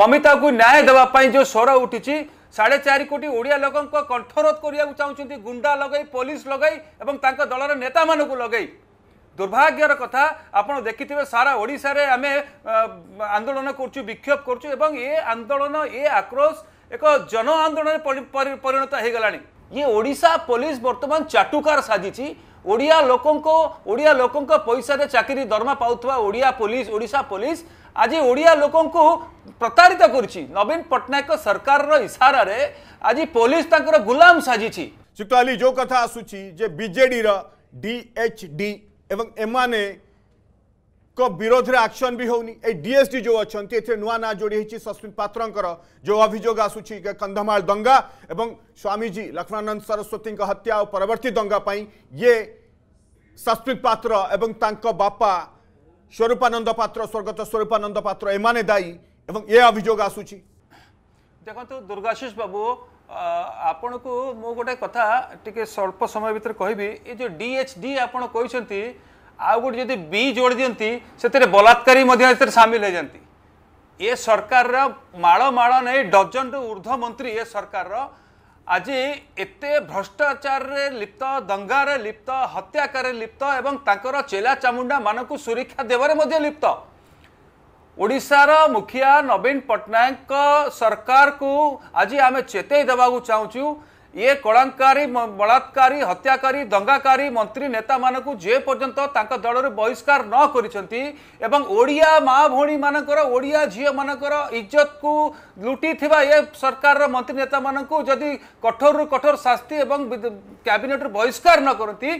ମମିତାକୁ ନ୍ୟାୟ ଦେବା ପାଇଁ ଯେଉଁ ସ୍ୱର ଉଠିଛି ସାଢ଼େ ଚାରି କୋଟି ଓଡ଼ିଆ ଲୋକଙ୍କ କଣ୍ଠରୋଧ କରିବାକୁ ଚାହୁଁଛନ୍ତି ଗୁଣ୍ଡା ଲଗାଇ ପୋଲିସ ଲଗାଇ ଏବଂ ତାଙ୍କ ଦଳର ନେତାମାନଙ୍କୁ ଲଗାଇ ଦୁର୍ଭାଗ୍ୟର କଥା ଆପଣ ଦେଖିଥିବେ ସାରା ଓଡ଼ିଶାରେ ଆମେ ଆନ୍ଦୋଳନ କରୁଛୁ ବିକ୍ଷୋଭ କରୁଛୁ ଏବଂ ଏ ଆନ୍ଦୋଳନ ଏ ଆକ୍ରୋଶ ଏକ ଜନ ଆନ୍ଦୋଳନରେ ପରିଣତ ହୋଇଗଲାଣି ଇଏ ଓଡ଼ିଶା ପୋଲିସ ବର୍ତ୍ତମାନ ଚାଟୁକାର ସାଜିଛି ଓଡ଼ିଆ ଲୋକଙ୍କ ଓଡ଼ିଆ ଲୋକଙ୍କ ପଇସାରେ ଚାକିରି ଦରମା ପାଉଥିବା ଓଡ଼ିଆ ପୋଲିସ ଓଡ଼ିଶା ପୋଲିସ ଆଜି ଓଡ଼ିଆ ଲୋକଙ୍କୁ ପ୍ରତାରିତ କରୁଛି ନବୀନ ପଟ୍ଟନାୟକ ସରକାରର ଇସାରାରେ ଆଜି ପୋଲିସ ତାଙ୍କର ଗୁଲାମ ସାଜିଛି ଯୁକ୍ତାଲି ଯେଉଁ କଥା ଆସୁଛି ଯେ ବିଜେଡ଼ିର ଡିଏଚ୍ଡି ଏବଂ ଏମାନେ ଙ୍କ ବିରୋଧରେ ଆକ୍ସନ୍ ବି ହେଉନି ଏଇ ଡିଏସ୍ଡି ଯେଉଁ ଅଛନ୍ତି ଏଥିରେ ନୂଆ ନାଁ ଯୋଡ଼ି ହେଇଛି ସସ୍ମିତ ପାତ୍ରଙ୍କର ଯେଉଁ ଅଭିଯୋଗ ଆସୁଛି କନ୍ଧମାଳ ଦଙ୍ଗା ଏବଂ ସ୍ୱାମୀଜୀ ଲକ୍ଷ୍ମଣାନନ୍ଦ ସରସ୍ୱତୀଙ୍କ ହତ୍ୟା ଓ ପରବର୍ତ୍ତୀ ଦଙ୍ଗା ପାଇଁ ଇଏ ସସ୍ମିତ ପାତ୍ର ଏବଂ ତାଙ୍କ ବାପା ସ୍ୱରୂପାନନ୍ଦ ପାତ୍ର ସ୍ୱର୍ଗତ ସ୍ୱରୂପାନନ୍ଦ ପାତ୍ର ଏମାନେ ଦାୟୀ ଏବଂ ଏ ଅଭିଯୋଗ ଆସୁଛି ଦେଖନ୍ତୁ ଦୁର୍ଗାଶିଷ ବାବୁ ଆପଣଙ୍କୁ ମୁଁ ଗୋଟେ କଥା ଟିକେ ସ୍ୱଳ୍ପ ସମୟ ଭିତରେ କହିବି ଏ ଯେଉଁ ଡି ଏଚ୍ ଡି ଆପଣ କହିଛନ୍ତି ଆଉ ଗୋଟେ ଯଦି ବି ଯୋଡ଼ି ଦିଅନ୍ତି ସେଥିରେ ବଲାତ୍କାରୀ ମଧ୍ୟ ଏଥିରେ ସାମିଲ ହୋଇଯାନ୍ତି ଏ ସରକାରର ମାଳ ମାଳ ନେଇ ଡଜନ୍ରୁ ଉର୍ଦ୍ଧ୍ୱ ମନ୍ତ୍ରୀ ଏ ସରକାରର ଆଜି ଏତେ ଭ୍ରଷ୍ଟାଚାରରେ ଲିପ୍ତ ଦଙ୍ଗାରେ ଲିପ୍ତ ହତ୍ୟାକାରରେ ଲିପ୍ତ ଏବଂ ତାଙ୍କର ଚେଲା ଚାମୁଣ୍ଡାମାନଙ୍କୁ ସୁରକ୍ଷା ଦେବାରେ ମଧ୍ୟ ଲିପ୍ତ ଓଡ଼ିଶାର ମୁଖିଆ ନବୀନ ପଟ୍ଟନାୟକଙ୍କ ସରକାରକୁ ଆଜି ଆମେ ଚେତେଇ ଦେବାକୁ ଚାହୁଁଛୁ ये कलाकारी बलात्कारी हत्याकारी दंगाकारी मंत्री नेता मानक जे पर्यंत दल बहिष्कार न करा मा भी ओडिया झी मर इज्जत को लुटी ये सरकार मंत्री नेता मानक जदि कठोर रु कठोर शास्ति और क्याबिनेट बहिष्कार न करती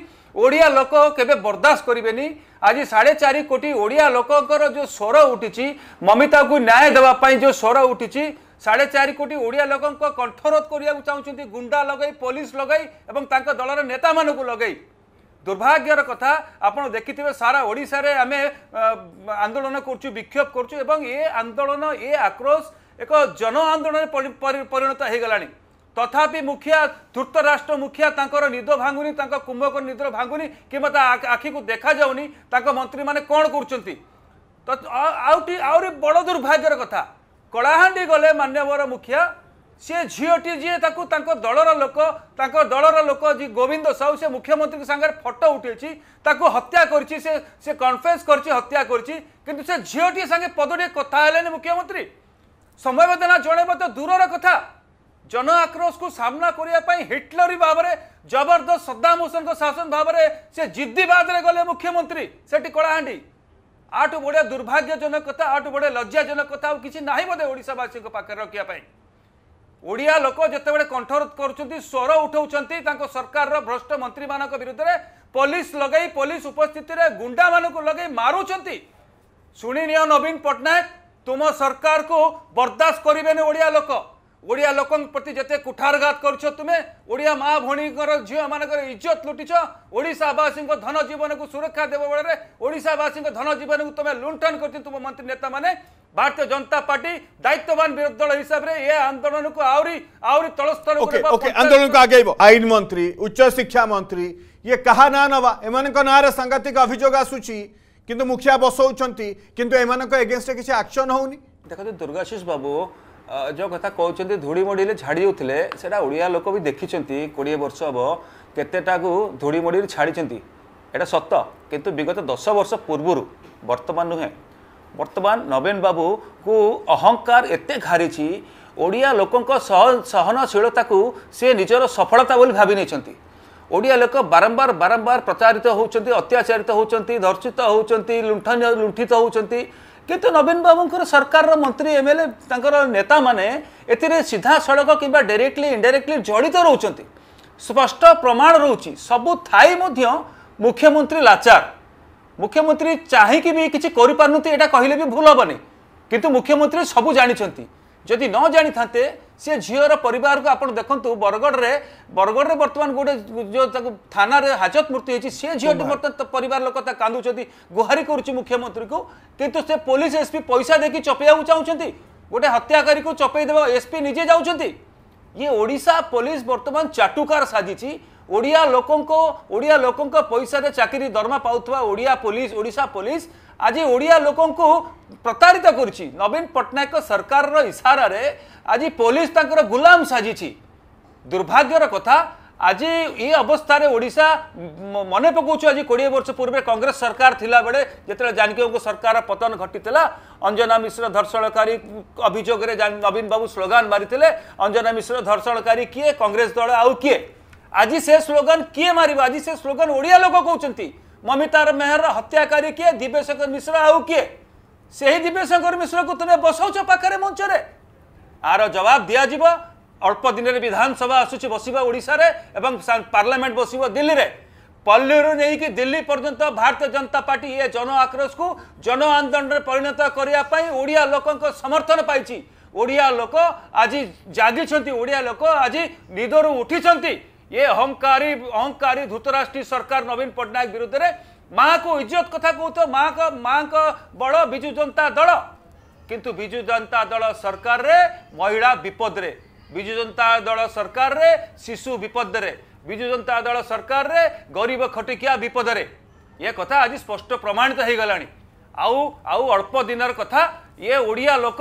ଓଡ଼ିଆ ଲୋକ କେବେ ବରଦାସ୍ତ କରିବେନି ଆଜି ସାଢ଼େ ଚାରି କୋଟି ଓଡ଼ିଆ ଲୋକଙ୍କର ଯେଉଁ ସ୍ୱର ଉଠିଛି ମମିତାକୁ ନ୍ୟାୟ ଦେବା ପାଇଁ ଯେଉଁ ସ୍ୱର ଉଠିଛି সাড়ে চারি কোটি ওড়িয়া লোকঙ্ক কণ্ঠরোধ করা চাহুমান গুন্ডা লগাই পুলিশ লগাই এবং তাঁর দলর নেতা মানুষ লগাই দুর্ভাগ্যর কথা আপনার দেখিথিবে সারা ওড়শার আমি আন্দোলন করছু বিক্ষোভ করছু এবং এ আন্দোলন এ আক্রোশ এক জন আন্দোলনের পরিণত হয়ে গলা তথাপি মুখিয়া ধূর্ত রাষ্ট্র মুখিয়া তাঁর নিদ ভাঙ্গুনি তাঁর কুম্ভক নিদ ভাঙ্গুনি কিংবা তা আখিকে দেখা যাওনি তাঁর মন্ত্রী মানে কণ করছেন তো আহরি দুর্ভাগ্যর কথা କଳାହାଣ୍ଡି ଗଲେ ମାନ୍ୟବର ମୁଖିଆ ସେ ଝିଅଟି ଯିଏ ତାକୁ ତାଙ୍କ ଦଳର ଲୋକ ତାଙ୍କ ଦଳର ଲୋକ ଯିଏ ଗୋବିନ୍ଦ ସାହୁ ସେ ମୁଖ୍ୟମନ୍ତ୍ରୀଙ୍କ ସାଙ୍ଗରେ ଫଟୋ ଉଠେଇଛି ତାକୁ ହତ୍ୟା କରିଛି ସେ ସେ କନଫରେନ୍ସ କରିଛି ହତ୍ୟା କରିଛି କିନ୍ତୁ ସେ ଝିଅଟି ସାଙ୍ଗେ ପଦଟିଏ କଥା ହେଲେନି ମୁଖ୍ୟମନ୍ତ୍ରୀ ସମବେଦନା ଜଣାଇବା ତ ଦୂରର କଥା ଜନ ଆକ୍ରୋଶକୁ ସାମ୍ନା କରିବା ପାଇଁ ହିଟଲରୀ ଭାବରେ ଜବରଦସ୍ତ ସଦ୍ଦାମ ହୁସେନଙ୍କ ଶାସନ ଭାବରେ ସେ ଜିଦ୍ଦି ବାଦରେ ଗଲେ ମୁଖ୍ୟମନ୍ତ୍ରୀ ସେଠି କଳାହାଣ୍ଡି ଆଠୁ ବଢ଼ିଆ ଦୁର୍ଭାଗ୍ୟଜନକ କଥା ଆଠୁ ବଢ଼ିଆ ଲଜ୍ଜାଜନକ କଥା ଆଉ କିଛି ନାହିଁ ବୋଧେ ଓଡ଼ିଶାବାସୀଙ୍କ ପାଖରେ ରଖିବା ପାଇଁ ଓଡ଼ିଆ ଲୋକ ଯେତେବେଳେ କଣ୍ଠରୋଧ କରୁଛନ୍ତି ସ୍ୱର ଉଠାଉଛନ୍ତି ତାଙ୍କ ସରକାରର ଭ୍ରଷ୍ଟ ମନ୍ତ୍ରୀମାନଙ୍କ ବିରୁଦ୍ଧରେ ପୋଲିସ ଲଗାଇ ପୋଲିସ ଉପସ୍ଥିତିରେ ଗୁଣ୍ଡାମାନଙ୍କୁ ଲଗାଇ ମାରୁଛନ୍ତି ଶୁଣିନିଅ ନବୀନ ପଟ୍ଟନାୟକ ତୁମ ସରକାରକୁ ବରଦାସ୍ତ କରିବେନି ଓଡ଼ିଆ ଲୋକ ওড়িয়া লোকঙ্ প্রতি যেতে কুঠারঘাত করছ তুমি ওড়িয়া মা ভীকর ঝিও মানকর ইজ্জত লুটিছ ওড়িশাবাসী ধন জীবনকু সুরক্ষা দেব ओडावासी धन जीवन को তুমি लुंठन कर तुम मंत्री नेता मैंने भारतीय जनता पार्टी दायित्वान विरोधी दल हिसाब से यह आंदोलन को आहरी आहरी तल स्तर आंदोलन को आगे आईन मंत्री उच्च शिक्षा मंत्री ये क्या ना नवा एम सांघातिक अभोग आसुची कि मुखिया बसौंट किंतु एमान किसी आक्शन हो देखो तो दुर्गाशीष बाबू ଯେଉଁ କଥା କହୁଛନ୍ତି ଧୂଳି ମଡ଼ିରେ ଛାଡ଼ି ଯାଉଥିଲେ ସେଇଟା ଓଡ଼ିଆ ଲୋକ ବି ଦେଖିଛନ୍ତି କୋଡ଼ିଏ ବର୍ଷ ହେବ କେତେଟାକୁ ଧୂଳି ମଡ଼ିରେ ଛାଡ଼ିଛନ୍ତି ଏଇଟା ସତ କିନ୍ତୁ ବିଗତ ଦଶ ବର୍ଷ ପୂର୍ବରୁ ବର୍ତ୍ତମାନ ନୁହେଁ ବର୍ତ୍ତମାନ ନବୀନ ବାବୁକୁ ଅହଙ୍କାର ଏତେ ଘାରିଛି ଓଡ଼ିଆ ଲୋକଙ୍କ ସହନଶୀଳତାକୁ ସେ ନିଜର ସଫଳତା ବୋଲି ଭାବି ନେଇଛନ୍ତି ଓଡ଼ିଆ ଲୋକ ବାରମ୍ବାର ବାରମ୍ବାର ପ୍ରତାରିତ ହେଉଛନ୍ତି ଅତ୍ୟାଚାରିତ ହେଉଛନ୍ତି ଧର୍ଷିତ ହେଉଛନ୍ତି ଲୁଣ୍ଠନ ଲୁଣ୍ଠିତ ହେଉଛନ୍ତି କିନ୍ତୁ ନବୀନ ବାବୁଙ୍କର ସରକାରର ମନ୍ତ୍ରୀ ଏମ୍ଏଲ୍ଏ ତାଙ୍କର ନେତାମାନେ ଏଥିରେ ସିଧାସଳଖ କିମ୍ବା ଡାଇରେକ୍ଟଲି ଇଣ୍ଡାଇରେକ୍ଟଲି ଜଡ଼ିତ ରହୁଛନ୍ତି ସ୍ପଷ୍ଟ ପ୍ରମାଣ ରହୁଛି ସବୁ ଥାଇ ମଧ୍ୟ ମୁଖ୍ୟମନ୍ତ୍ରୀ ଲାଚାର ମୁଖ୍ୟମନ୍ତ୍ରୀ ଚାହିଁକି ବି କିଛି କରିପାରୁନାହାନ୍ତି ଏଇଟା କହିଲେ ବି ଭୁଲ ହେବନି କିନ୍ତୁ ମୁଖ୍ୟମନ୍ତ୍ରୀ ସବୁ ଜାଣିଛନ୍ତି जदि न जाणी था सी झीर पर आप देखु बरगढ़ बरगड़े बर्तमान गोटे जो थाना हाजत मृत्यु होती सी झीट बर्तमान पर लोक गुहारी गुहारि कर मुख्यमंत्री को कितु से पुलिस एसपी पैसा देखि चपेवा चाहते गोटे हत्याकारी को चपेदेव एसपी निजे जाए ओडा पुलिस बर्तमान चाटुकार साजिश ओडिया लोक को ओडिया लोकों पैसा रे चाकरी दरमा पाता ओडिया पुलिस ओडिसा पुलिस आज ओडिया लोक प्रतारित प्रताड़ित करछि नवीन पटनायक सरकार रो इशारा आज पुलिस तक गुलाम साजिश दुर्भाग्यर कथा आज ये अवस्था रे ओडिसा मने पकोछु आज कोड़े वर्ष पूर्व कांग्रेस सरकार थिला बेले जेतले जानकी को सरकार पतन घटी अंजना मिश्र धर्षण अभिजोग रे नवीन बाबू स्लोगान मारीतले अंजना मिश्र धर्षणकारी किए कांग्रेस दल आउ किए आज से स्लोगन किए मार आज से स्लोगन ओडिया लोक कौन ममिता मेहर हत्याकारी किए दिव्यशंकर मिश्र आउ किए से ही दिव्यशंकर मिश्र को तुम्हें बसाऊ पाखे मंच में आर जवाब दिजा अल्प दिन में विधानसभा आसूँ बसवाड़े और पार्लमेंट बस दिल्ली में पल्लू नहीं कि दिल्ली पर्यटन भारतीय जनता पार्टी ये जन आक्रोश को जन आंदोलन में परिणत करने लोक समर्थन पाई ओडिया लोक आज जागिंट लोक आज निदर उठी ये अहंकारी अहंकारी धूतराष्ट्रीय सरकार नवीन पट्टनायक विरुद्ध माको इज्जत कथा कौथ माँ माँ बड़ विजु जनता दल किंतु विजु जनता दल सरकार रे महिला विपद रे विजु जनता दल सरकार रे शिशु विपद रे विजु जनता दल सरकार रे गरीब खटिकिया विपद रे ये कथा आज स्पष्ट प्रमाणित हो गला आउ आउ अल्प दिन कथा ये ओडिया लोक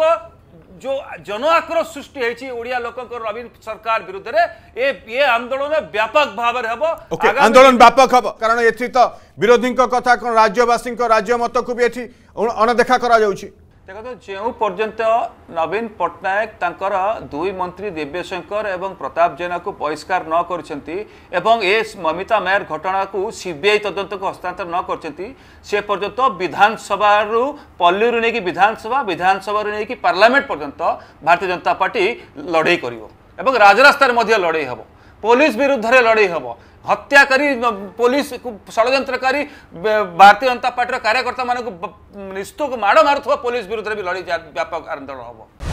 जो जन आक्रोश सृष्टि होती ओडिया लोक रविंद्र सरकार विरुद्ध ए ये आंदोलन व्यापक भाव हम okay, आंदोलन व्यापक हम कारण एथि तो विरोधी कथा राज्यवासी राज्य मत को भी अणदेखा कर ଦେଖନ୍ତୁ ଯେଉଁ ପର୍ଯ୍ୟନ୍ତ ନବୀନ ପଟ୍ଟନାୟକ ତାଙ୍କର ଦୁଇ ମନ୍ତ୍ରୀ ଦିବ୍ୟଶଙ୍କର ଏବଂ ପ୍ରତାପ ଜେନାକୁ ବହିଷ୍କାର ନ କରିଛନ୍ତି ଏବଂ ଏ ମମିତା ମେୟର ଘଟଣାକୁ ସିବିଆଇ ତଦନ୍ତକୁ ହସ୍ତାନ୍ତର ନ କରିଛନ୍ତି ସେ ପର୍ଯ୍ୟନ୍ତ ବିଧାନସଭାରୁ ପଲ୍ଲୀରୁ ନେଇକି ବିଧାନସଭା ବିଧାନସଭାରୁ ନେଇକି ପାର୍ଲାମେଣ୍ଟ ପର୍ଯ୍ୟନ୍ତ ଭାରତୀୟ ଜନତା ପାର୍ଟି ଲଢ଼େଇ କରିବ ଏବଂ ରାଜରାସ୍ତାରେ ମଧ୍ୟ ଲଢ଼େଇ ହେବ ପୋଲିସ ବିରୁଦ୍ଧରେ ଲଢ଼େଇ ହେବ हत्या करी पुलिस षड्यंत्रकारी भारतीय जनता पार्टी कार्यकर्ता मान निस्तुक माड़ मार्थ पुलिस विरुद्ध भी लड़ी व्यापक आंदोलन हम